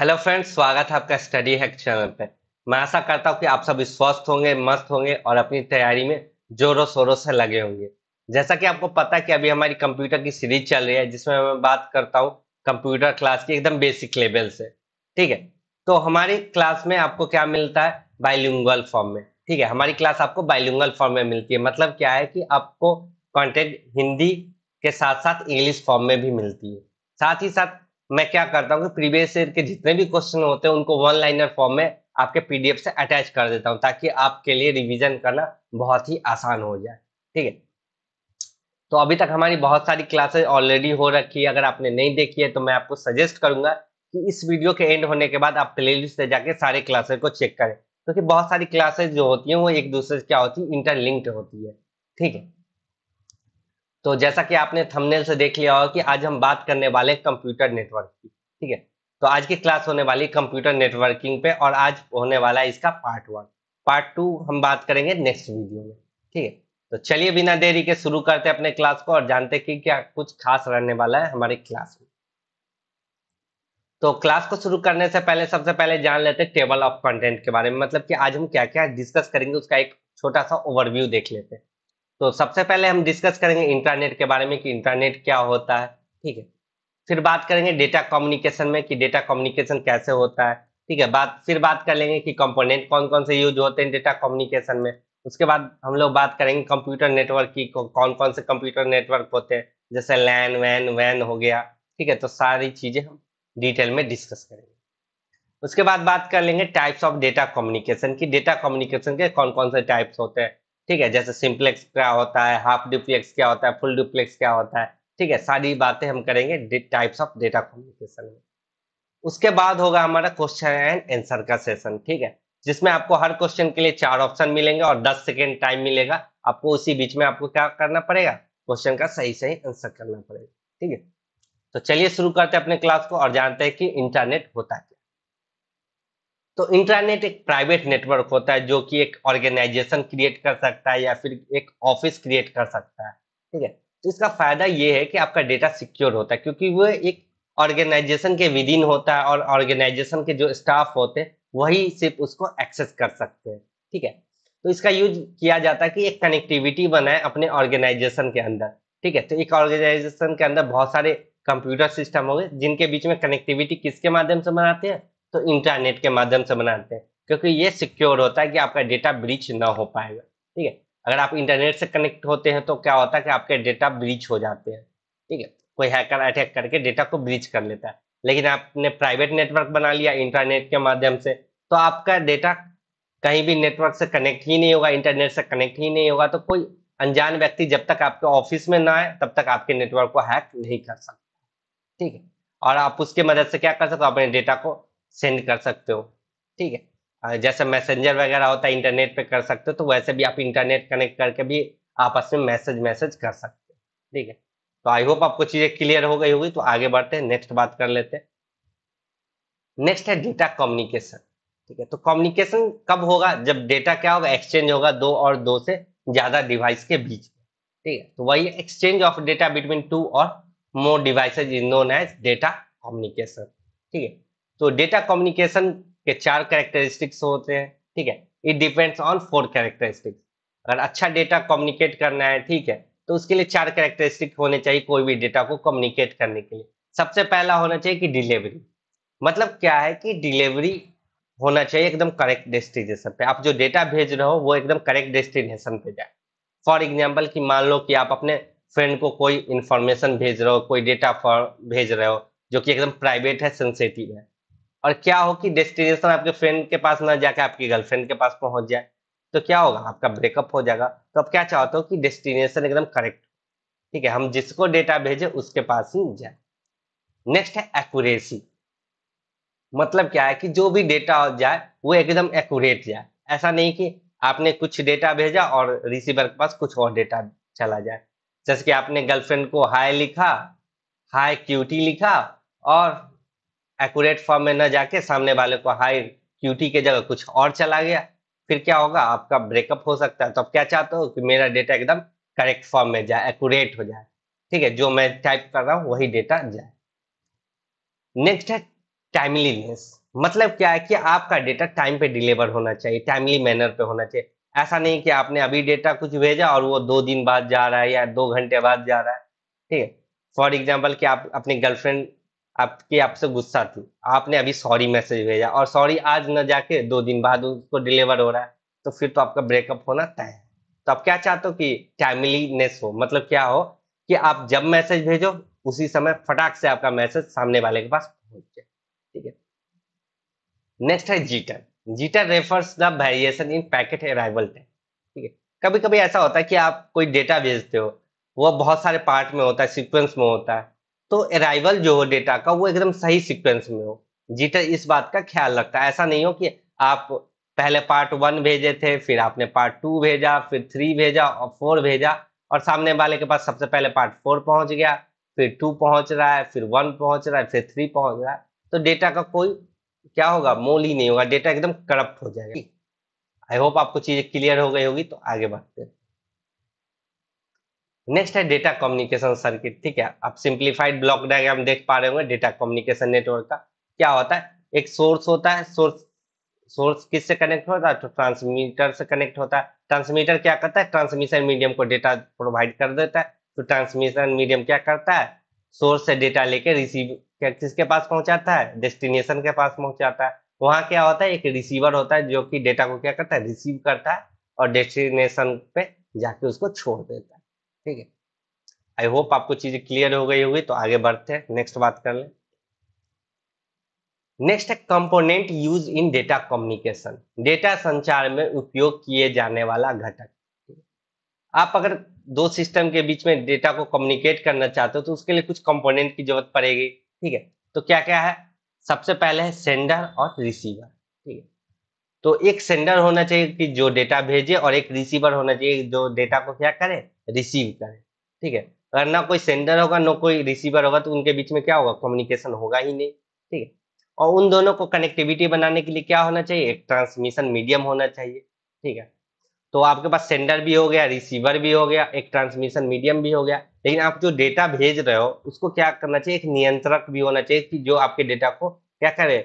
Hello friends स्वागत है आपका स्टडी हैक चैनल पे मैं आशा करता हूँ कि आप सब स्वस्थ होंगे मस्त होंगे और अपनी तैयारी में जोरों शोरों से लगे होंगे जैसा कि आपको पता है कि अभी हमारी कंप्यूटर की सीरीज चल रही है जिसमें मैं बात करता हूँ कंप्यूटर क्लास की एकदम बेसिक लेवल से ठीक है तो हमारी क्लास में आपको क्या मिलता है बाइलिंगल फॉर्म में ठीक है हमारी क्लास आपको बाइलिंगल फॉर्म में मिलती है मतलब क्या है कि आपको कॉन्टेंट हिंदी के साथ साथ इंग्लिश फॉर्म में भी मिलती है साथ ही साथ मैं क्या करता हूँ कि प्रीवियस ईयर के जितने भी क्वेश्चन होते हैं उनको वन लाइनर फॉर्म में आपके पीडीएफ से अटैच कर देता हूँ ताकि आपके लिए रिवीजन करना बहुत ही आसान हो जाए ठीक है तो अभी तक हमारी बहुत सारी क्लासेस ऑलरेडी हो रखी है अगर आपने नहीं देखी है तो मैं आपको सजेस्ट करूंगा कि इस वीडियो के एंड होने के बाद आप लिस्ट से जाके सारे क्लासेस को चेक करें क्योंकि तो बहुत सारी क्लासेस जो होती है वो एक दूसरे से क्या होती है इंटरलिंक्ड होती है ठीक है तो जैसा कि आपने थंबनेल से देख लिया होगा कि आज हम बात करने वाले कंप्यूटर नेटवर्क की ठीक है तो आज की क्लास होने वाली कंप्यूटर नेटवर्किंग पे और आज होने वाला है इसका पार्ट वन पार्ट टू हम बात करेंगे नेक्स्ट वीडियो में ठीक है तो चलिए बिना देरी के शुरू करते अपने क्लास को और जानते कि क्या कुछ खास रहने वाला है हमारी क्लास में तो क्लास को शुरू करने से पहले सबसे पहले जान लेते टेबल ऑफ कंटेंट के बारे में मतलब कि आज हम क्या क्या डिस्कस करेंगे उसका एक छोटा सा ओवरव्यू देख लेते हैं तो सबसे पहले हम डिस्कस करेंगे इंटरनेट के बारे में कि इंटरनेट क्या होता है ठीक है फिर बात करेंगे डेटा कम्युनिकेशन में कि डेटा कम्युनिकेशन कैसे होता है ठीक है बात फिर बात कर लेंगे कि कंपोनेंट कौन कौन से यूज होते हैं डेटा कम्युनिकेशन में उसके बाद हम लोग बात करेंगे कंप्यूटर नेटवर्क की कौन कौन से कंप्यूटर नेटवर्क होते हैं जैसे लैन वैन वैन हो गया ठीक है तो सारी चीज़ें हम डिटेल में डिस्कस करेंगे उसके बाद बात कर लेंगे टाइप्स ऑफ डेटा कम्युनिकेशन की डेटा कम्युनिकेशन के कौन कौन से टाइप्स होते हैं ठीक है जैसे सिंप्लेक्स क्या होता है हाफ डुप्लेक्स क्या होता है फुल डुप्लेक्स क्या होता है ठीक है सारी बातें हम करेंगे टाइप्स ऑफ डेटा कम्युनिकेशन में उसके बाद होगा हमारा क्वेश्चन एंड आंसर का सेशन ठीक है जिसमें आपको हर क्वेश्चन के लिए चार ऑप्शन मिलेंगे और दस सेकेंड टाइम मिलेगा आपको उसी बीच में आपको क्या करना पड़ेगा क्वेश्चन का सही सही आंसर करना पड़ेगा ठीक है तो चलिए शुरू करते हैं अपने क्लास को और जानते हैं कि इंटरनेट होता है तो इंटरनेट एक प्राइवेट नेटवर्क होता है जो कि एक ऑर्गेनाइजेशन क्रिएट कर सकता है या फिर एक ऑफिस क्रिएट कर सकता है ठीक है तो इसका फायदा ये है कि आपका डेटा सिक्योर होता है क्योंकि वह एक ऑर्गेनाइजेशन के विदिन होता है और ऑर्गेनाइजेशन के जो स्टाफ होते हैं वही सिर्फ उसको एक्सेस कर सकते हैं ठीक है तो इसका यूज किया जाता है कि एक कनेक्टिविटी बनाए अपने ऑर्गेनाइजेशन के अंदर ठीक है तो एक ऑर्गेनाइजेशन के अंदर बहुत सारे कंप्यूटर सिस्टम हो गए जिनके बीच में कनेक्टिविटी किसके माध्यम से बनाते हैं तो इंटरनेट के माध्यम से बनाते हैं क्योंकि ये सिक्योर होता है कि आपका डेटा ब्रीच ना हो पाएगा ठीक है अगर आप इंटरनेट से कनेक्ट होते हैं तो क्या होता है कि आपके डेटा ब्रीच हो जाते हैं ठीक है कोई हैकर अटैक करके डेटा को ब्रीच कर लेता है लेकिन आपने प्राइवेट नेटवर्क बना लिया इंटरनेट के माध्यम से तो आपका डेटा कहीं भी नेटवर्क से कनेक्ट ही नहीं होगा इंटरनेट से कनेक्ट ही नहीं होगा तो कोई अनजान व्यक्ति जब तक आपके ऑफिस में ना आए तब तक आपके नेटवर्क को हैक नहीं कर सकता ठीक है और आप उसके मदद से क्या कर सकते हो अपने डेटा को सेंड कर सकते हो ठीक है जैसे मैसेंजर वगैरह होता है इंटरनेट पे कर सकते हो तो वैसे भी आप इंटरनेट कनेक्ट करके भी आपस में मैसेज मैसेज कर सकते हो ठीक है तो आई होप आपको चीजें क्लियर हो गई होगी तो आगे बढ़ते हैं नेक्स्ट बात कर लेते हैं नेक्स्ट है डेटा कम्युनिकेशन ठीक है तो कम्युनिकेशन कब होगा जब डेटा क्या होगा एक्सचेंज होगा दो और दो से ज्यादा डिवाइस के बीच ठीक है तो वही exchange of data between two or more devices is known as data communication ठीक है तो डेटा कम्युनिकेशन के चार कैरेक्टरिस्टिक्स होते हैं ठीक है it depends on four characteristics अगर अच्छा डेटा कम्युनिकेट करना है ठीक है तो उसके लिए चार कैरेक्टरिस्टिक होने चाहिए कोई भी डेटा को कम्युनिकेट करने के लिए सबसे पहला होना चाहिए कि डिलीवरी मतलब क्या है कि डिलीवरी होना चाहिए एकदम करेक्ट डेस्टिनेशन पे आप जो डेटा भेज रहे हो वो एकदम करेक्ट डेस्टिनेशन पे जाए फॉर एग्जाम्पल कि मान लो कि आप अपने फ्रेंड को कोई इन्फॉर्मेशन भेज रहे हो कोई डेटा भेज रहे हो जो कि एकदम प्राइवेट है सेंसेटिव है और क्या हो कि डेस्टिनेशन आपके फ्रेंड के पास ना जाकर आपकी गर्लफ्रेंड के पास पहुंच जाए तो क्या होगा आपका ब्रेकअप हो जाएगा तो आप क्या चाहते हो कि डेस्टिनेशन एकदम करेक्ट ठीक है हम जिसको डेटा भेजे उसके पास ही जाए नेक्स्ट है एक्यूरेसी मतलब क्या है कि जो भी डेटा जाए वो एकदम एक्यूरेट जाए ऐसा नहीं कि आपने कुछ डेटा भेजा और रिसीवर के पास कुछ और डेटा चला जाए जैसे कि आपने गर्लफ्रेंड को हाई लिखा हाई क्यूटी लिखा और एक्यूरेट फॉर्म में न जाके सामने वाले को हाई क्यूटी के जगह कुछ और चला गया फिर क्या होगा आपका ब्रेकअप हो सकता है तो आप क्या चाहते हो कि मेरा डेटा एकदम करेक्ट फॉर्म में जाए एक्यूरेट हो जाए ठीक है जो मैं टाइप कर रहा हूँ वही डेटा जाए नेक्स्ट है टाइमलीनेस मतलब क्या है कि आपका डेटा टाइम पे डिलीवर होना चाहिए टाइमली मैनर पे होना चाहिए ऐसा नहीं कि आपने अभी डेटा कुछ भेजा और वो दो दिन बाद जा रहा है या दो घंटे बाद जा रहा है ठीक है फॉर एग्जाम्पल कि आप अपनी गर्लफ्रेंड आपके आपसे गुस्सा थी आपने अभी सॉरी मैसेज भेजा और सॉरी आज न जाके दो दिन बाद उसको डिलीवर हो रहा है तो फिर तो आपका ब्रेकअप होना तय है तो आप क्या चाहते हो कि टाइमलीनेस हो मतलब क्या हो कि आप जब मैसेज भेजो उसी समय फटाक से आपका मैसेज सामने वाले के पास पहुंच जाए ठीक है नेक्स्ट है jitter jitter refers the variation in packet arrival time ठीक है कभी कभी ऐसा होता है कि आप कोई डेटा भेजते हो वो बहुत सारे पार्ट में होता है सिक्वेंस में होता है तो अराइवल जो हो डेटा का वो एकदम सही सिक्वेंस में हो जीटर इस बात का ख्याल रखता है ऐसा नहीं हो कि आप पहले पार्ट वन भेजे थे फिर आपने पार्ट टू भेजा फिर थ्री भेजा और फोर भेजा और सामने वाले के पास सबसे पहले पार्ट फोर पहुंच गया फिर टू पहुंच रहा है फिर वन पहुंच रहा है फिर थ्री पहुंच रहा है तो डेटा का कोई क्या होगा मोल ही नहीं होगा डेटा एकदम करप्ट हो जाएगा आई होप आपको चीजें क्लियर हो गई होगी तो आगे बढ़ते हैं नेक्स्ट है डेटा कम्युनिकेशन सर्किट ठीक है आप सिंप्लीफाइड ब्लॉक डायग्राम देख पा रहे होंगे डेटा कम्युनिकेशन नेटवर्क का क्या होता है एक सोर्स होता है सोर्स सोर्स किससे कनेक्ट होता है तो ट्रांसमीटर से कनेक्ट होता है ट्रांसमीटर क्या करता है ट्रांसमिशन मीडियम को डेटा प्रोवाइड कर देता है तो ट्रांसमिशन मीडियम क्या करता है सोर्स से डेटा लेके रिसीव किसके पास पहुंचाता है डेस्टिनेशन के पास पहुंचाता है वहाँ क्या होता है एक रिसीवर होता है जो कि डेटा को क्या करता है रिसीव करता है और डेस्टिनेशन पे जाके उसको छोड़ देता है ठीक है आई होप आपको चीजें क्लियर हो गई होगी तो आगे बढ़ते हैं नेक्स्ट बात कर लें नेक्स्ट है component use in data communication data संचार में उपयोग किए जाने वाला घटक आप अगर दो सिस्टम के बीच में डेटा को कम्युनिकेट करना चाहते हो तो उसके लिए कुछ कंपोनेंट की जरूरत पड़ेगी ठीक है तो क्या क्या है सबसे पहले है सेंडर और रिसीवर ठीक है तो एक सेंडर होना चाहिए कि जो डेटा भेजे और एक रिसीवर होना चाहिए जो डेटा को क्या करे रिसीव करें ठीक है अगर ना कोई सेंडर होगा ना कोई रिसीवर होगा तो उनके बीच में क्या होगा कम्युनिकेशन होगा ही नहीं ठीक है और उन दोनों को कनेक्टिविटी बनाने के लिए क्या होना चाहिए एक ट्रांसमिशन मीडियम होना चाहिए ठीक है तो आपके पास सेंडर भी हो गया रिसीवर भी हो गया एक ट्रांसमिशन मीडियम भी हो गया लेकिन आप जो डेटा भेज रहे हो उसको क्या करना चाहिए एक नियंत्रक भी होना चाहिए कि जो आपके डेटा को क्या करे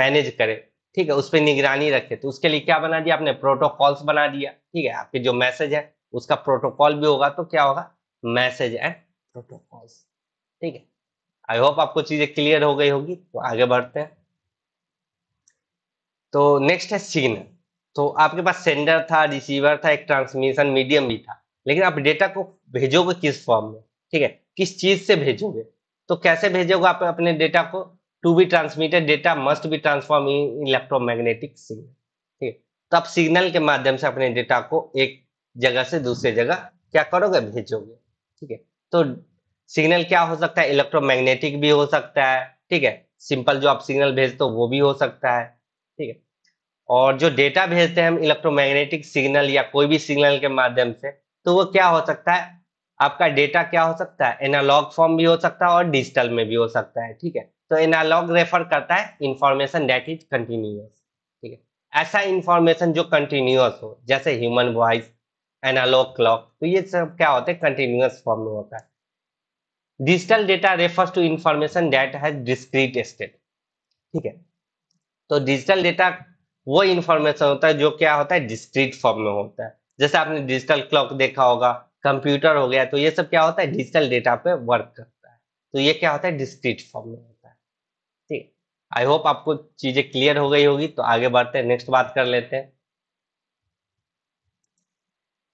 मैनेज करे ठीक है उस पर निगरानी रखे तो उसके लिए क्या बना दिया आपने प्रोटोकॉल्स बना दिया ठीक है आपके जो मैसेज है उसका प्रोटोकॉल भी होगा तो क्या होगा मैसेज एंड प्रोटोकॉल ठीक है आई होप आपको चीजें क्लियर हो गई होगी तो आगे बढ़ते हैं तो नेक्स्ट है सिग्नल तो आपके पास सेंडर था रिसीवर था एक ट्रांसमिशन मीडियम भी था लेकिन आप डेटा को भेजोगे किस फॉर्म में ठीक है किस चीज से भेजोगे तो कैसे भेजोगे आप अपने डेटा को to be transmitted data must be transform in electromagnetic signal ठीक है तो आप सिग्नल के माध्यम से अपने डेटा को एक जगह से दूसरे जगह क्या करोगे भेजोगे ठीक है तो सिग्नल क्या हो सकता है इलेक्ट्रोमैग्नेटिक भी हो सकता है ठीक है सिंपल जो आप सिग्नल भेजते हो वो भी हो सकता है ठीक है और जो डेटा भेजते हैं हम इलेक्ट्रोमैग्नेटिक सिग्नल या कोई भी सिग्नल के माध्यम से तो वो क्या हो सकता है आपका डेटा क्या हो सकता है एनालॉग फॉर्म भी हो सकता है और डिजिटल में भी हो सकता है ठीक है तो एनालॉग रेफर करता है इंफॉर्मेशन डेट इज कंटिन्यूस ठीक है ऐसा इंफॉर्मेशन जो कंटिन्यूस हो जैसे ह्यूमन वॉइस एनालॉग क्लॉक तो ये सब क्या होता है कंटिन्यूस फॉर्म में होता है digital data refers to information that has discrete state ठीक है तो डिजिटल डेटा वो इंफॉर्मेशन होता है जो क्या होता है डिस्क्रीट फॉर्म में होता है जैसे आपने डिजिटल क्लॉक देखा होगा कंप्यूटर हो गया तो ये सब क्या होता है डिजिटल डेटा पे वर्क करता है तो ये क्या होता है डिस्क्रीट फॉर्म में होता है ठीक आई होप आपको चीजें क्लियर हो गई होगी तो आगे बढ़ते हैं नेक्स्ट बात कर लेते हैं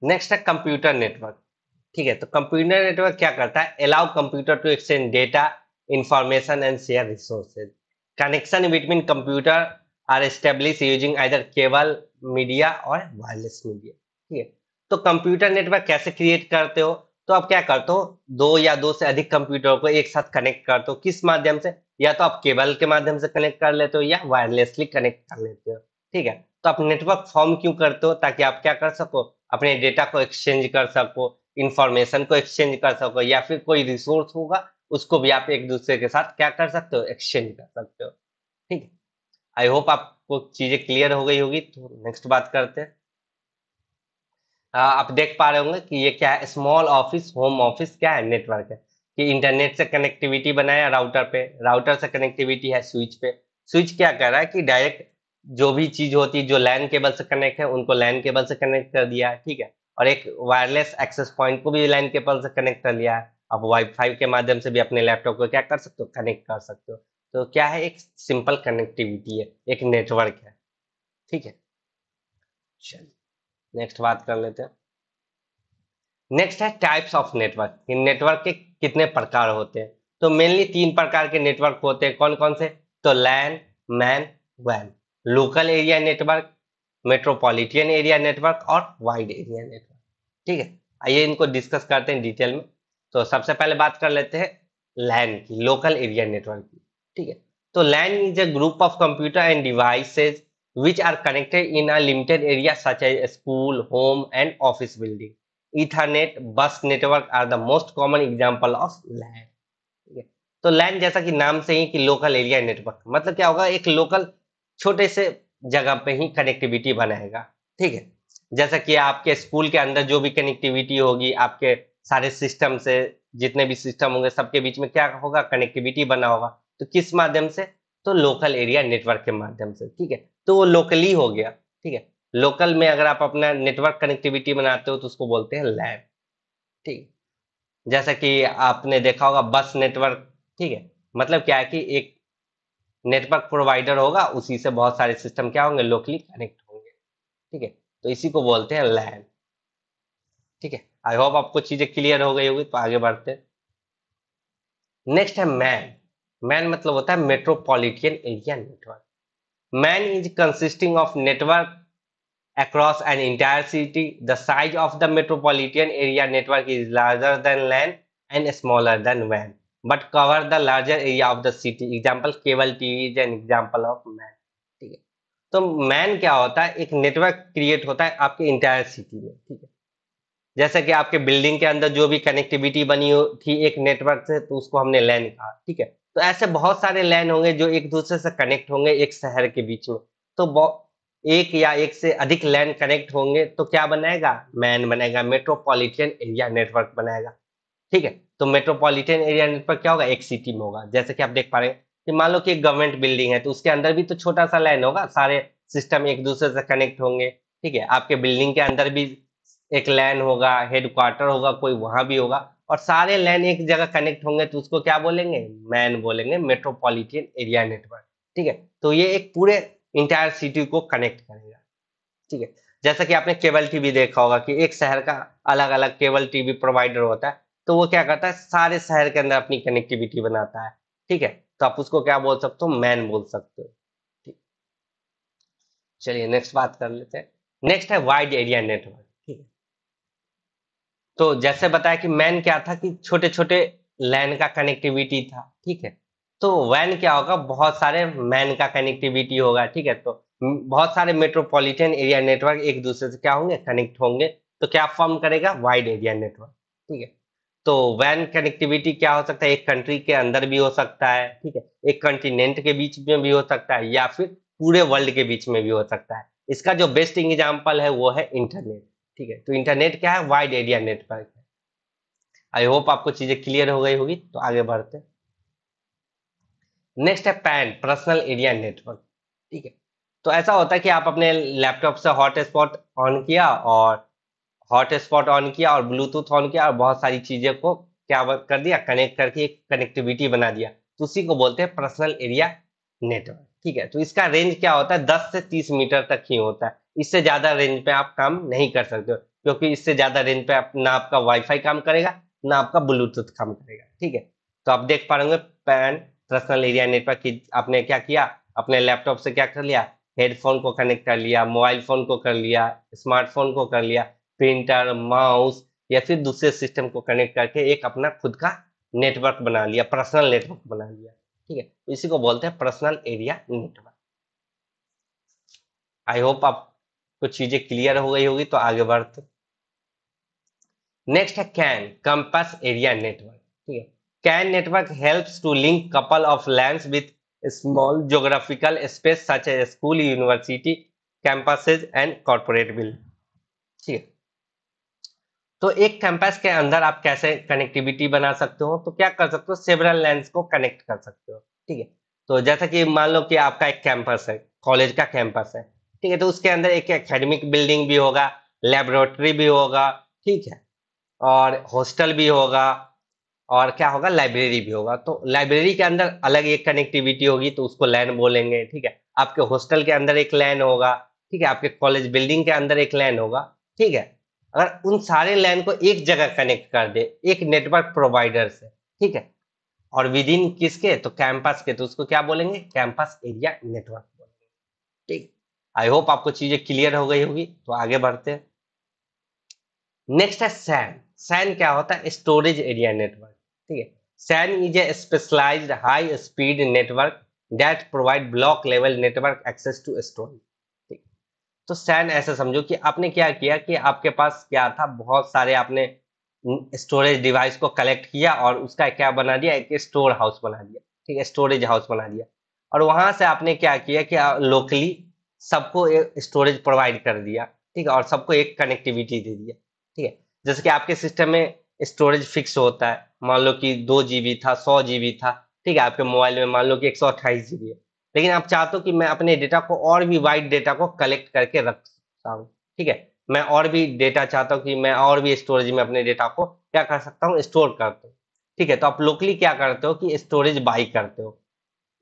नेक्स्ट है कंप्यूटर नेटवर्क ठीक है तो कंप्यूटर नेटवर्क क्या करता है allow computer to exchange data information and share resources connection between computer are establish using either cable media or wireless media ठीक है तो कंप्यूटर नेटवर्क कैसे क्रिएट करते हो तो आप क्या करते हो दो या दो से अधिक कंप्यूटर को एक साथ कनेक्ट करते हो किस माध्यम से या तो आप केबल के माध्यम से कनेक्ट कर लेते हो या वायरलेसली कनेक्ट कर लेते हो ठीक है तो आप नेटवर्क फॉर्म क्यों करते हो ताकि आप क्या कर सको अपने डेटा को एक्सचेंज कर सको इंफॉर्मेशन को एक्सचेंज कर सको या फिर कोई रिसोर्स होगा उसको भी आप एक दूसरे के साथ क्या कर सकते हो एक्सचेंज कर सकते हो ठीक है आई होप आपको चीजें क्लियर हो गई होगी तो नेक्स्ट बात करते हैं आप देख पा रहे होंगे कि ये क्या है स्मॉल ऑफिस होम ऑफिस क्या है नेटवर्क है कि इंटरनेट से कनेक्टिविटी बनाया राउटर पे राउटर से कनेक्टिविटी है स्विच पे स्विच क्या कर रहा है कि डायरेक्ट जो भी चीज होती है जो लैन केबल से कनेक्ट है उनको लैन केबल से कनेक्ट कर दिया है ठीक है और एक वायरलेस एक्सेस पॉइंट को भी लैन केबल से कनेक्ट कर लिया है आप वाईफाई के माध्यम से भी अपने लैपटॉप को क्या कर सकते हो कनेक्ट कर सकते हो तो क्या है एक सिंपल कनेक्टिविटी है एक नेटवर्क है ठीक है चलिए नेक्स्ट बात कर लेते हैं नेक्स्ट है टाइप्स ऑफ नेटवर्क नेटवर्क के कितने प्रकार होते हैं तो मेनली तीन प्रकार के नेटवर्क होते हैं कौन कौन से तो लैन मैन वैन local area network metropolitan area network और वाइड एरिया नेटवर्क ठीक है आइए इनको डिस्कस करते हैं डिटेल में तो सबसे पहले बात कर लेते हैं लैन की लोकल एरिया नेटवर्क की ठीक है तो LAN is a group of computer and devices which connected in a limited area such as school home and office building ethernet bus network are the most common example of LAN ठीक है तो लैन जैसा कि नाम से ही कि local area network मतलब क्या होगा एक लोकल छोटे से जगह पे ही कनेक्टिविटी बनाएगा ठीक है जैसा कि आपके स्कूल के अंदर जो भी कनेक्टिविटी होगी आपके सारे सिस्टम से जितने भी सिस्टम होंगे सबके बीच में क्या होगा कनेक्टिविटी बना होगा तो किस माध्यम से तो लोकल एरिया नेटवर्क के माध्यम से ठीक है तो वो लोकली हो गया ठीक है लोकल में अगर आप अपना नेटवर्क कनेक्टिविटी बनाते हो तो उसको बोलते हैं लैब ठीक जैसा कि आपने देखा होगा बस नेटवर्क ठीक है मतलब क्या है कि एक नेटवर्क प्रोवाइडर होगा उसी से बहुत सारे सिस्टम क्या होंगे लोकली कनेक्ट होंगे ठीक है तो इसी को बोलते हैं लैन ठीक है आई होप आपको चीजें क्लियर हो गई होगी तो आगे बढ़ते नेक्स्ट है मैन मैन मतलब होता है metropolitan area network MAN is consisting of network across an entire city the size of the metropolitan area network is larger than LAN and smaller than वैन but cover the larger area of the city example cable TV is an example of MAN ठीक है तो man क्या होता है एक network create होता है आपके इंटायर सिटी में ठीक है जैसे कि आपके बिल्डिंग के अंदर जो भी कनेक्टिविटी बनी हो थी एक नेटवर्क से तो उसको हमने लैन कहा ठीक है तो ऐसे बहुत सारे लैन होंगे जो एक दूसरे से कनेक्ट होंगे एक शहर के बीच में तो एक या एक से अधिक लैन कनेक्ट होंगे तो क्या बनाएगा मैन बनाएगा मेट्रोपॉलिटन एरिया नेटवर्क बनाएगा ठीक है तो मेट्रोपॉलिटन एरिया नेटवर्क क्या होगा एक सिटी में होगा जैसे कि आप देख पा रहे हैं कि मान लो कि एक गवर्नमेंट बिल्डिंग है तो उसके अंदर भी तो छोटा सा लाइन होगा सारे सिस्टम एक दूसरे से कनेक्ट होंगे ठीक है आपके बिल्डिंग के अंदर भी एक लैन होगा हेडक्वार्टर होगा कोई वहां भी होगा और सारे लैन एक जगह कनेक्ट होंगे तो उसको क्या बोलेंगे मैन बोलेंगे मेट्रोपॉलिटन एरिया नेटवर्क ठीक है तो ये एक पूरे इंटायर सिटी को कनेक्ट करेगा ठीक है जैसा कि आपने केबल टीवी देखा होगा कि एक शहर का अलग अलग केबल टीवी प्रोवाइडर होता है तो वो क्या करता है सारे शहर के अंदर अपनी कनेक्टिविटी बनाता है ठीक है तो आप उसको क्या बोल सकते हो मैन बोल सकते हो ठीक चलिए नेक्स्ट बात कर लेते हैं नेक्स्ट है वाइड एरिया नेटवर्क ठीक है तो जैसे बताया कि मैन क्या था कि छोटे छोटे लैन का कनेक्टिविटी था ठीक है तो वैन क्या होगा बहुत सारे मैन का कनेक्टिविटी होगा ठीक है तो बहुत सारे मेट्रोपॉलिटन एरिया नेटवर्क एक दूसरे से क्या होंगे कनेक्ट होंगे तो क्या फॉर्म करेगा वाइड एरिया नेटवर्क ठीक है तो वैन कनेक्टिविटी क्या हो सकता है एक कंट्री के अंदर भी हो सकता है ठीक है एक कंटिनेंट के बीच में भी हो सकता है या फिर पूरे वर्ल्ड के बीच में भी हो सकता है इसका जो बेस्ट एग्जाम्पल है वो है इंटरनेट ठीक है तो इंटरनेट क्या है वाइड एरिया नेटवर्क है आई होप आपको चीजें क्लियर हो गई होगी तो आगे बढ़ते नेक्स्ट है पैन पर्सनल एरिया नेटवर्क ठीक है तो ऐसा होता है कि आप अपने लैपटॉप से हॉटस्पॉट ऑन किया और हॉटस्पॉट ऑन किया और ब्लूटूथ ऑन किया और बहुत सारी चीजें को क्या कर दिया कनेक्ट करके एक कनेक्टिविटी बना दिया तो उसी को बोलते हैं पर्सनल एरिया नेटवर्क ठीक है तो इसका रेंज क्या होता है दस से तीस मीटर तक ही होता है इससे ज्यादा रेंज पे आप काम नहीं कर सकते हो क्योंकि इससे ज्यादा रेंज पे आप ना आपका वाईफाई काम करेगा ना आपका ब्लूटूथ काम करेगा ठीक है तो आप देख पा रहे पैन पर्सनल एरिया नेटवर्क की आपने क्या किया अपने लैपटॉप से क्या कर लिया हेडफोन को कनेक्ट कर लिया मोबाइल फोन को कर लिया स्मार्टफोन को कर लिया प्रिंटर माउस या फिर दूसरे सिस्टम को कनेक्ट करके एक अपना खुद का नेटवर्क बना लिया पर्सनल नेटवर्क बना लिया ठीक है इसी को बोलते हैं personal area network I hope आप कुछ चीजें क्लियर हो गई होगी तो आगे बढ़ते नेक्स्ट है कैन कैंपस एरिया नेटवर्क ठीक है CAN network helps to link couple of land with small geographical space such as school university campuses and corporate building ठीक है तो एक कैंपस के अंदर आप कैसे कनेक्टिविटी बना सकते हो तो क्या कर सकते हो सेवरल लेंस को कनेक्ट कर सकते हो ठीक है तो जैसा कि मान लो कि आपका एक कैंपस है कॉलेज का कैंपस है ठीक है तो उसके अंदर एक एकेडमिक बिल्डिंग भी होगा लेबोरेटरी भी होगा ठीक है और हॉस्टल भी होगा और क्या होगा लाइब्रेरी भी होगा तो लाइब्रेरी के अंदर अलग एक कनेक्टिविटी होगी तो उसको लैन बोलेंगे ठीक है आपके हॉस्टल के अंदर एक लैन होगा ठीक है आपके कॉलेज बिल्डिंग के अंदर एक लैन होगा ठीक है अगर उन सारे लैन को एक जगह कनेक्ट कर दे एक नेटवर्क प्रोवाइडर से ठीक है और विद इन किसके तो कैंपस के तो उसको क्या बोलेंगे कैंपस एरिया नेटवर्क बोलेंगे ठीक आई होप आपको चीजें क्लियर हो गई होगी तो आगे बढ़ते हैं नेक्स्ट है सैन सैन क्या होता है स्टोरेज एरिया नेटवर्क ठीक है SAN is a specialized high speed network that provide block level network access to storage तो सैन ऐसे समझो कि आपने क्या किया कि आपके पास क्या था बहुत सारे आपने स्टोरेज डिवाइस को कलेक्ट किया और उसका क्या बना दिया एक स्टोर हाउस बना दिया ठीक है स्टोरेज हाउस बना दिया और वहां से आपने क्या किया कि लोकली सबको एक स्टोरेज प्रोवाइड कर दिया ठीक है और सबको एक कनेक्टिविटी दे दिया ठीक है जैसे कि आपके सिस्टम में स्टोरेज फिक्स होता है मान लो कि दो जीबी था सौ जीबी था ठीक है आपके मोबाइल में मान लो कि एक सौ अट्ठाईस जीबी है लेकिन आप चाहते हो कि मैं अपने डेटा को और भी वाइड डेटा को कलेक्ट करके रख सकता हूँ ठीक है मैं और भी डेटा चाहता हूँ कि मैं और भी स्टोरेज में अपने डेटा को क्या कर सकता हूँ स्टोर करते हो ठीक है तो आप लोकली क्या करते हो कि स्टोरेज बाई करते हो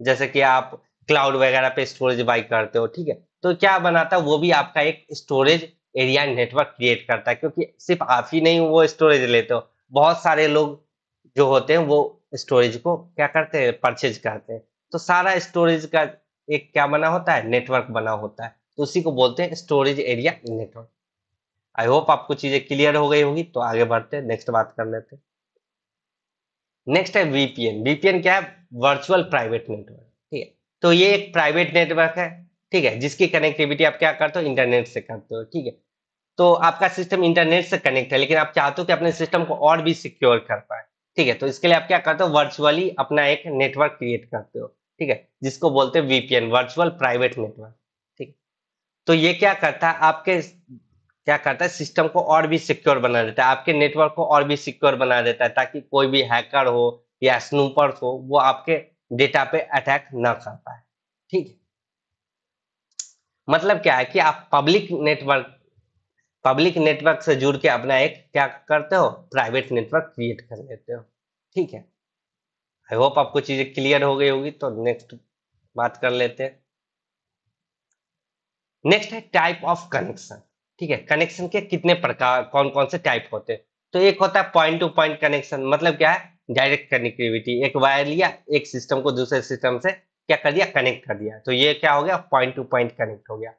जैसे कि आप क्लाउड वगैरह पे स्टोरेज बाई करते हो ठीक है तो क्या बनाता है वो भी आपका एक स्टोरेज एरिया नेटवर्क क्रिएट करता है क्योंकि सिर्फ आप ही नहीं वो स्टोरेज लेते हो बहुत सारे लोग जो होते हैं वो स्टोरेज को क्या करते हैं परचेज करते हैं तो सारा स्टोरेज का एक क्या बना होता है नेटवर्क बना होता है तो उसी को बोलते हैं storage area network I hope आपको चीजें क्लियर हो गई होगी तो आगे बढ़ते हैं नेक्स्ट बात कर लेते नेक्स्ट है वीपीएन वीपीएन क्या है वर्चुअल प्राइवेट नेटवर्क ठीक है तो ये एक प्राइवेट नेटवर्क है ठीक है जिसकी कनेक्टिविटी आप क्या करते हो इंटरनेट से करते हो ठीक है तो आपका सिस्टम इंटरनेट से कनेक्ट है लेकिन आप चाहते हो कि अपने सिस्टम को और भी सिक्योर कर पाए ठीक है तो इसके लिए आप क्या करते हो वर्चुअली अपना एक नेटवर्क क्रिएट करते हो ठीक है जिसको बोलते हैं वीपीएन वर्चुअल प्राइवेट नेटवर्क ठीक है तो ये क्या करता है आपके क्या करता है सिस्टम को और भी सिक्योर बना देता है आपके नेटवर्क को और भी सिक्योर बना देता है ताकि कोई भी हैकर हो या स्नूपर हो वो आपके डेटा पे अटैक ना कर पाए ठीक है मतलब क्या है कि आप पब्लिक नेटवर्क पब्लिक नेटवर्क से जुड़ के अपना एक क्या करते हो प्राइवेट नेटवर्क क्रिएट कर लेते हो ठीक है आई होप आपको चीजें क्लियर हो गई होगी तो नेक्स्ट बात कर लेते हैं नेक्स्ट है टाइप ऑफ कनेक्शन ठीक है कनेक्शन के कितने प्रकार कौन कौन से टाइप होते हैं तो एक होता है पॉइंट टू पॉइंट कनेक्शन मतलब क्या है डायरेक्ट कनेक्टिविटी एक वायर लिया एक सिस्टम को दूसरे सिस्टम से क्या कर दिया कनेक्ट कर दिया तो ये क्या हो गया पॉइंट टू पॉइंट कनेक्ट हो गया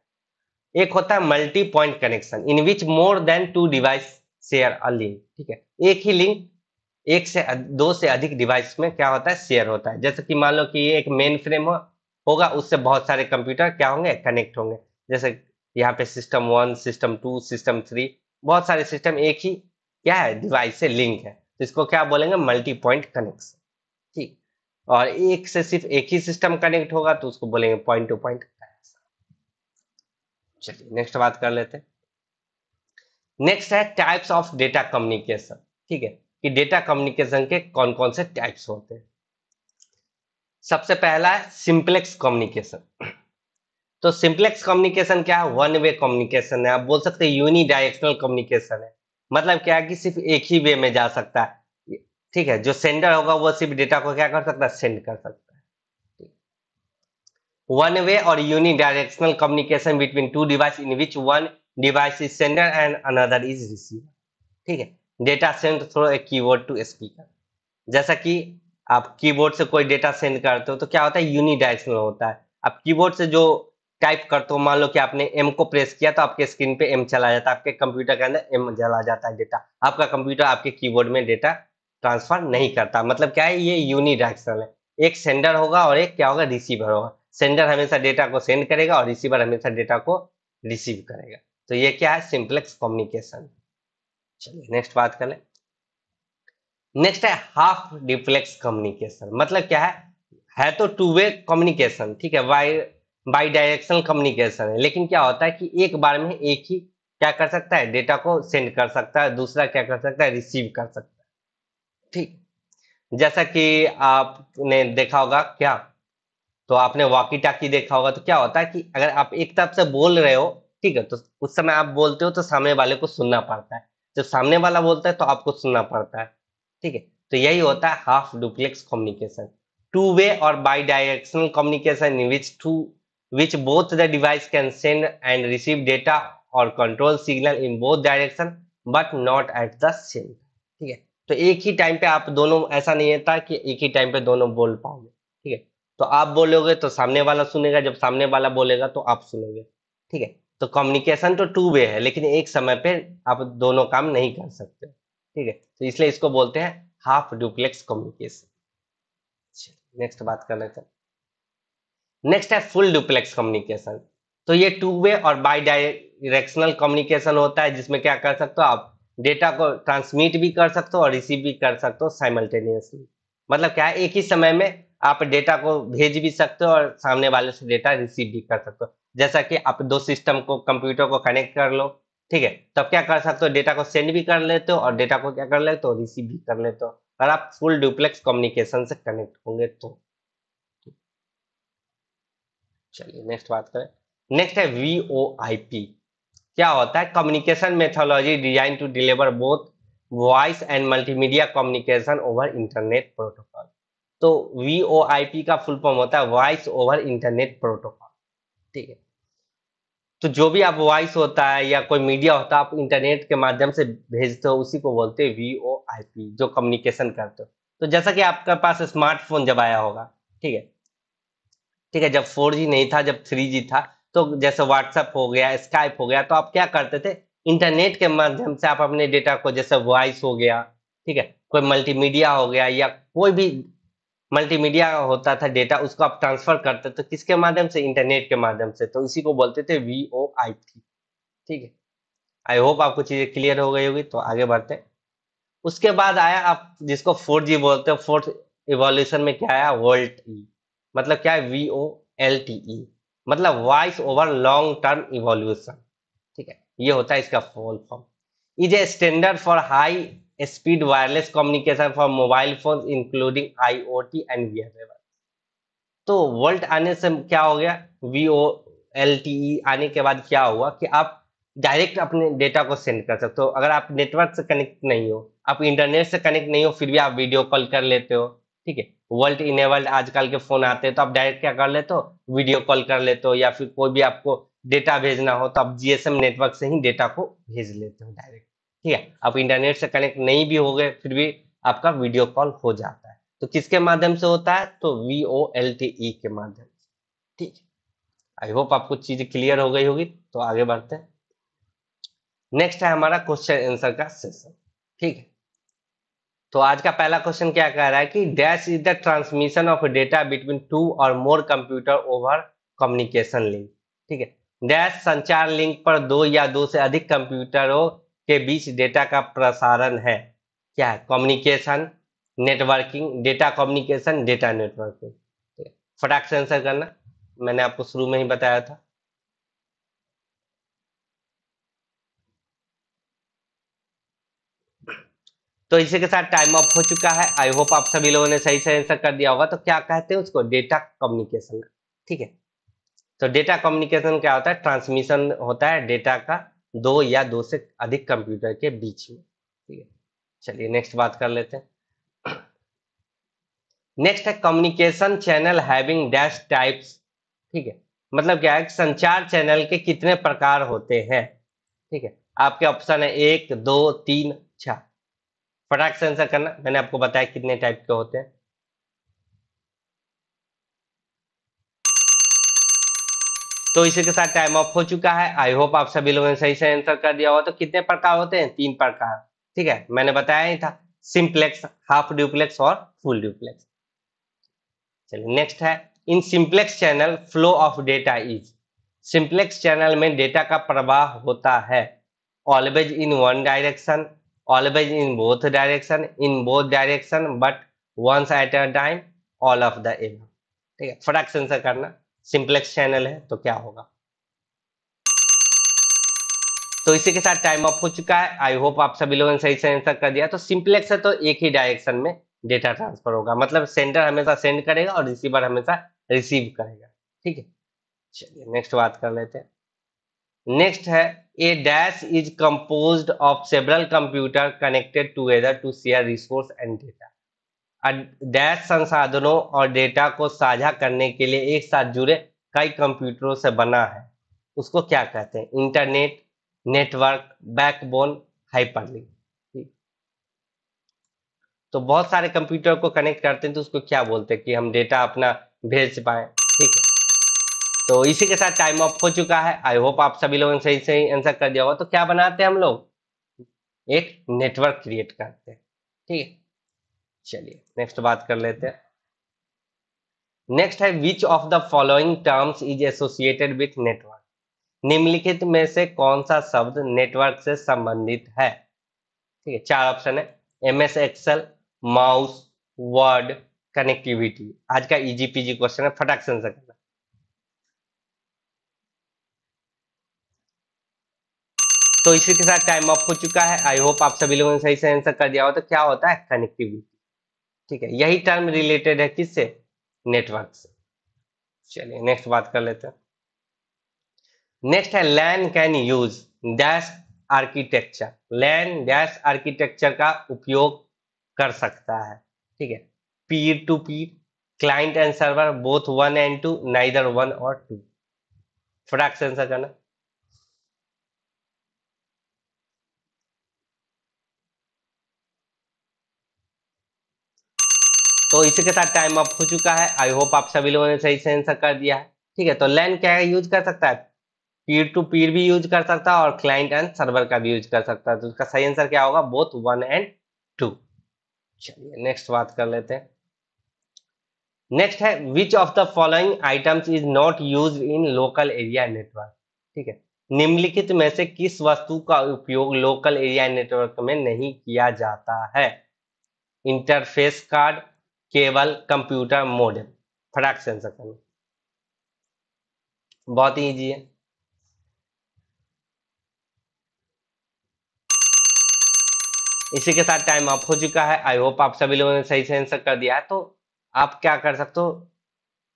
एक होता है multi point connection in which more than two device share a link ठीक है एक ही लिंक एक से दो से अधिक डिवाइस में क्या होता है शेयर होता है जैसे कि मान लो कि ये एक मेन फ्रेम हो, होगा उससे बहुत सारे कंप्यूटर क्या होंगे कनेक्ट होंगे जैसे यहाँ पे system one system two system three बहुत सारे सिस्टम एक ही क्या है डिवाइस से लिंक है तो इसको क्या बोलेंगे मल्टी पॉइंट कनेक्शन ठीक और एक से सिर्फ एक ही सिस्टम कनेक्ट होगा तो उसको बोलेंगे पॉइंट टू पॉइंट चलिए नेक्स्ट बात कर लेते नेक्स्ट है टाइप्स ऑफ डेटा कम्युनिकेशन ठीक है कि डेटा कम्युनिकेशन के कौन कौन से टाइप्स होते हैं सबसे पहला है सिंप्लेक्स कम्युनिकेशन तो सिंप्लेक्स कम्युनिकेशन क्या है वन वे कम्युनिकेशन है आप बोल सकते हैं यूनि डायरेक्शनल कम्युनिकेशन है मतलब क्या है कि सिर्फ एक ही वे में जा सकता है ठीक है जो सेंडर होगा वो सिर्फ डेटा को क्या कर सकता है सेंड कर सकता है way or or directional communication between two device in which one device is sender and another is receiver ठीक है data send through a keyboard to speaker जैसा कि आप कीबोर्ड से कोई डेटा सेंड करते हो तो क्या होता है यूनिडायरेक्शनल होता है आप कीबोर्ड से जो टाइप करते हो मान लो कि आपने एम को प्रेस किया तो आपके स्क्रीन पे एम चला जाता है आपके कंप्यूटर के अंदर एम चला जाता है डेटा आपका कंप्यूटर आपके कीबोर्ड में डेटा ट्रांसफर नहीं करता मतलब क्या है ये यूनिडायरेक्शनल है एक सेंडर होगा और एक क्या होगा रिसीवर होगा सेंडर हमेशा डेटा को सेंड करेगा और रिसीवर हमेशा डेटा को रिसीव करेगा तो ये क्या है सिंप्लेक्स कम्युनिकेशन चलिए नेक्स्ट बात कर ले नेक्स्ट है हाफ डिप्लेक्स कम्युनिकेशन मतलब क्या है है तो टू वे कम्युनिकेशन ठीक है बाई बाई डायरेक्शनल कम्युनिकेशन है लेकिन क्या होता है कि एक बार में एक ही क्या कर सकता है डेटा को सेंड कर सकता है दूसरा क्या कर सकता है रिसीव कर सकता है ठीक जैसा कि आपने देखा होगा क्या तो आपने वाकी टाकी देखा होगा तो क्या होता है कि अगर आप एक तरफ से बोल रहे हो ठीक है तो उस समय आप बोलते हो तो सामने वाले को सुनना पड़ता है जब सामने वाला बोलता है तो आपको सुनना पड़ता है ठीक है तो यही होता है half duplex communication two way or bidirectional communication in which two which both the device can send and receive data or control signal in both direction but not at the same ठीक है तो एक ही time पे आप दोनों ऐसा नहीं होता कि एक ही टाइम पे दोनों बोल पाओगे ठीक है तो आप बोलोगे तो सामने वाला सुनेगा जब सामने वाला बोलेगा तो आप सुनोगे ठीक है तो कम्युनिकेशन तो टू वे है लेकिन एक समय पे आप दोनों काम नहीं कर सकते ठीक है तो इसलिए इसको बोलते हैं हाफ डुप्लेक्स कम्युनिकेशन नेक्स्ट बात कर लेते हैं नेक्स्ट है फुल डुप्लेक्स कम्युनिकेशन तो ये to way or bidirectional communication होता है जिसमें क्या कर सकते हो आप डेटा को ट्रांसमिट भी कर सकते हो और रिसीव भी कर सकते हो साइमल्टेनियसली मतलब क्या है एक ही समय में आप डेटा को भेज भी सकते हो और सामने वाले से डेटा रिसीव भी कर सकते हो जैसा कि आप दो सिस्टम को कंप्यूटर को कनेक्ट कर लो ठीक है तब तो क्या कर सकते हो डेटा को सेंड भी कर लेते हो और डेटा को क्या कर लेते हो रिसीव भी कर लेते हो अगर आप फुल डुप्लेक्स कम्युनिकेशन से कनेक्ट होंगे तो चलिए नेक्स्ट बात करें नेक्स्ट है वी ओ आई पी क्या होता है communication methodology design to deliver both voice and multimedia communication over internet protocol तो वी का फुल फॉर्म होता है वॉइस ओवर इंटरनेट प्रोटोकॉल ठीक है तो जो भी आप वॉइस होता है या कोई मीडिया होता है आप इंटरनेट के माध्यम से भेजते हो उसी को बोलते हैं वी जो कम्युनिकेशन करते हो तो जैसा कि आपके पास स्मार्टफोन जब आया होगा ठीक है ठीक है जब 4G नहीं था जब 3G था तो जैसे व्हाट्सएप हो गया स्काइप हो गया तो आप क्या करते थे इंटरनेट के माध्यम से आप अपने डेटा को जैसे वॉइस हो गया ठीक है कोई मल्टीमीडिया हो गया या कोई भी मल्टीमीडिया होता था डेटा उसको आप ट्रांसफर करते तो किसके माध्यम से इंटरनेट के माध्यम से तो इसी को बोलते थे वी ओ आई टी ठीक है आई होप आपको चीजें क्लियर हो गई होगी तो आगे बढ़ते उसके बाद आया आप जिसको फोर जी बोलते हो फोर्थ इवोल्यूशन में क्या आया वर्ल्ड ई e। मतलब क्या है V O L T E मतलब voice over long term evolution ठीक है ये होता है इसका full form is a standard for high speed wireless communication for mobile phones including IoT and wearable तो वर्ल्ड आने से क्या हो गया V O L T E आने के बाद क्या हुआ कि आप डायरेक्ट अपने डेटा को सेंड कर सकते हो अगर आप नेटवर्क से कनेक्ट नहीं हो आप इंटरनेट से कनेक्ट नहीं हो फिर भी आप वीडियो कॉल कर लेते हो ठीक है वर्ल्ड इनेबल्ड आजकल के फोन आते हैं तो आप डायरेक्ट क्या कर लेते हो वीडियो कॉल कर लेते हो या फिर कोई भी आपको डेटा भेजना हो तो आप जीएसएम नेटवर्क से ही डेटा को भेज लेते हो डायरेक्ट ठीक है आप इंटरनेट से कनेक्ट नहीं भी हो गए फिर भी आपका वीडियो कॉल हो जाता है तो किसके माध्यम से होता है तो V O L T E के माध्यम से ठीक है आई होप आपको चीज क्लियर हो गई होगी तो आगे बढ़ते हैं नेक्स्ट है हमारा क्वेश्चन आंसर का सेशन ठीक है तो आज का पहला क्वेश्चन क्या कह रहा है कि dash is the transmission of data between two or more computer over communication link ठीक है डैश संचार लिंक पर दो या दो से अधिक कंप्यूटरों के बीच डेटा का प्रसारण है क्या है communication networking data communication data networking फटाक से आंसर करना मैंने आपको शुरू में ही बताया था तो इसी के साथ टाइम ऑफ हो चुका है आई होप आप सभी लोगों ने सही से आंसर कर दिया होगा तो क्या कहते हैं उसको डेटा कम्युनिकेशन ठीक है तो डेटा कम्युनिकेशन क्या होता है ट्रांसमिशन होता है डेटा का दो या दो से अधिक कंप्यूटर के बीच में ठीक है चलिए नेक्स्ट बात कर लेते हैं नेक्स्ट है communication channel having dash types ठीक है मतलब क्या है संचार चैनल के कितने प्रकार होते हैं ठीक है आपके ऑप्शन है एक दो तीन चार फटाक से आंसर करना मैंने आपको बताया कितने टाइप के होते हैं तो इसी के साथ टाइम ऑफ हो चुका है आई होप आप सभी लोगों ने सही से आंसर कर दिया होगा तो कितने प्रकार होते हैं तीन प्रकार ठीक है मैंने बताया ही था सिंप्लेक्स हाफ ड्यूप्लेक्स और फुल ड्यूप्लेक्स चलिए नेक्स्ट है in simplex channel flow of data is simplex channel में डेटा का प्रवाह होता है always in one direction always in both direction in both direction but once at a time all of the above ठीक है फटाक से करना सिंप्लेक्स चैनल है तो क्या होगा तो इसी के साथ टाइम ऑफ हो चुका है आई होप आप सभी लोगों ने सही से आंसर कर दिया तो सिंप्लेक्स है तो एक ही डायरेक्शन में डेटा ट्रांसफर होगा मतलब सेंडर हमेशा सेंड करेगा और रिसीवर हमेशा रिसीव करेगा ठीक है चलिए नेक्स्ट बात कर लेते हैं नेक्स्ट है a dash is compose of several computer connected together to share resource and data dash संसाधनों और डेटा को साझा करने के लिए एक साथ जुड़े कई कंप्यूटरों से बना है उसको क्या कहते हैं इंटरनेट नेटवर्क बैकबोन हाइपरलिंक तो बहुत सारे कंप्यूटर को कनेक्ट करते हैं तो उसको क्या बोलते हैं कि हम डेटा अपना भेज पाए ठीक है तो इसी के साथ टाइम ऑफ हो चुका है आई होप आप सभी लोगों ने सही सही आंसर कर दिया होगा तो क्या बनाते हैं हम लोग एक नेटवर्क क्रिएट करते हैं ठीक है चलिए नेक्स्ट बात कर लेते हैं नेक्स्ट है which of the following terms is associated with network निम्नलिखित में से कौन सा शब्द नेटवर्क से संबंधित है ठीक है चार ऑप्शन है M S Excel mouse word connectivity आज का इजी पीजी क्वेश्चन है फटाक से आंसर करना तो इसी के साथ टाइम ऑफ हो चुका है आई होप आप सभी लोगों ने सही से आंसर कर दिया हो तो क्या होता है कनेक्टिविटी ठीक है यही टर्म रिलेटेड है किससे नेटवर्क से चलिए नेक्स्ट बात कर लेते हैं नेक्स्ट है LAN can use dash architecture LAN dash architecture का उपयोग कर सकता है ठीक है peer to peer client and server both one and two neither one or two फटाक से आंसर करना तो इसी के साथ टाइम अप हो चुका है आई होप आप सभी लोगों ने सही से आंसर कर दिया है ठीक है तो लैन क्या है यूज कर सकता है पीर टू पीर भी यूज कर सकता है और क्लाइंट एंड सर्वर का भी यूज कर सकता है तो उसका सही आंसर क्या होगा बोथ वन एंड टू चलिए नेक्स्ट बात कर लेते हैं नेक्स्ट है which of the following items is not use in local area network ठीक है निम्नलिखित में से किस वस्तु का उपयोग लोकल एरिया नेटवर्क में नहीं किया जाता है इंटरफेस कार्ड केवल कंप्यूटर मॉडल फटाक से करना बहुत ही ईजी है इसी के साथ टाइम ऑफ हो चुका है आई होप आप सभी लोगों ने सही से आंसर कर दिया है तो आप क्या कर सकते हो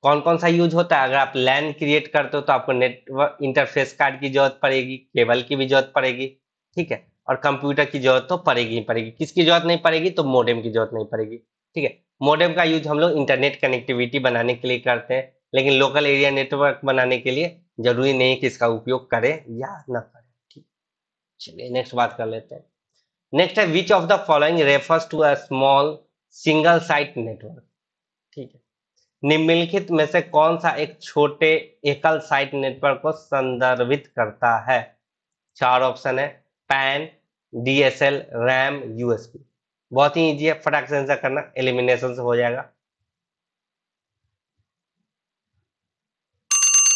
कौन कौन सा यूज होता है अगर आप लैन क्रिएट करते हो तो आपको नेटवर्क इंटरफेस कार्ड की जरूरत पड़ेगी केबल की भी जरूरत पड़ेगी ठीक है और कंप्यूटर की जरूरत तो पड़ेगी ही पड़ेगी किसकी जरूरत नहीं पड़ेगी तो मोडेम की जरूरत नहीं पड़ेगी ठीक है मोडेम का यूज हम लोग इंटरनेट कनेक्टिविटी बनाने के लिए करते हैं लेकिन लोकल एरिया नेटवर्क बनाने के लिए जरूरी नहीं कि इसका उपयोग करें या न करें ठीक चलिए नेक्स्ट बात कर लेते हैं नेक्स्ट है which of the following refers to a small single site network ठीक है निम्नलिखित में से कौन सा एक छोटे एकल साइट नेटवर्क को संदर्भित करता है चार ऑप्शन है पैन डीएसएल रैम यूएसपी बहुत ही इजी है फटाक से आंसर करना एलिमिनेशन से हो जाएगा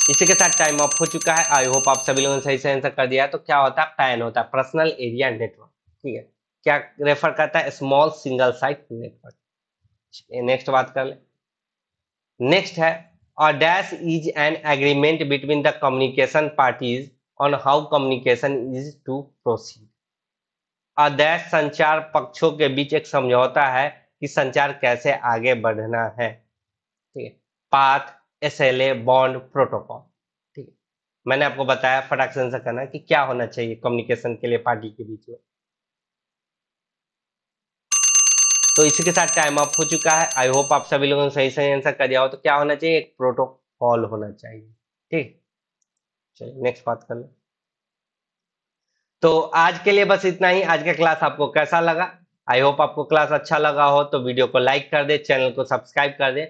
इसी के साथ टाइम ऑफ हो चुका है आई होप आप सभी लोगों ने सही से आंसर कर दिया तो क्या होता है पैन होता है पर्सनल एरिया नेटवर्क ठीक है क्या रेफर करता है small single site network next बात कर ले नेक्स्ट है और dash is an agreement between the communication parties on how communication is to proceed अदैश संचार पक्षों के बीच एक समझौता है कि संचार कैसे आगे बढ़ना है ठीक है path S L A bond protocol ठीक है मैंने आपको बताया फटाक्शन से करना कि क्या होना चाहिए कम्युनिकेशन के लिए पार्टी के बीच में तो इसी के साथ टाइम अप हो चुका है आई होप आप सभी लोगों ने सही सही आंसर कर दिया हो तो क्या होना चाहिए एक प्रोटोकॉल होना चाहिए ठीक चलिए नेक्स्ट बात कर लो तो आज के लिए बस इतना ही आज का क्लास आपको कैसा लगा आई होप आपको क्लास अच्छा लगा हो तो वीडियो को लाइक कर दे चैनल को सब्सक्राइब कर दे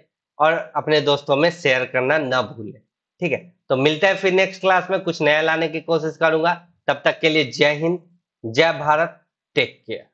और अपने दोस्तों में शेयर करना ना भूले ठीक है तो मिलते हैं फिर नेक्स्ट क्लास में कुछ नया लाने की कोशिश करूंगा तब तक के लिए जय हिंद जय भारत टेक केयर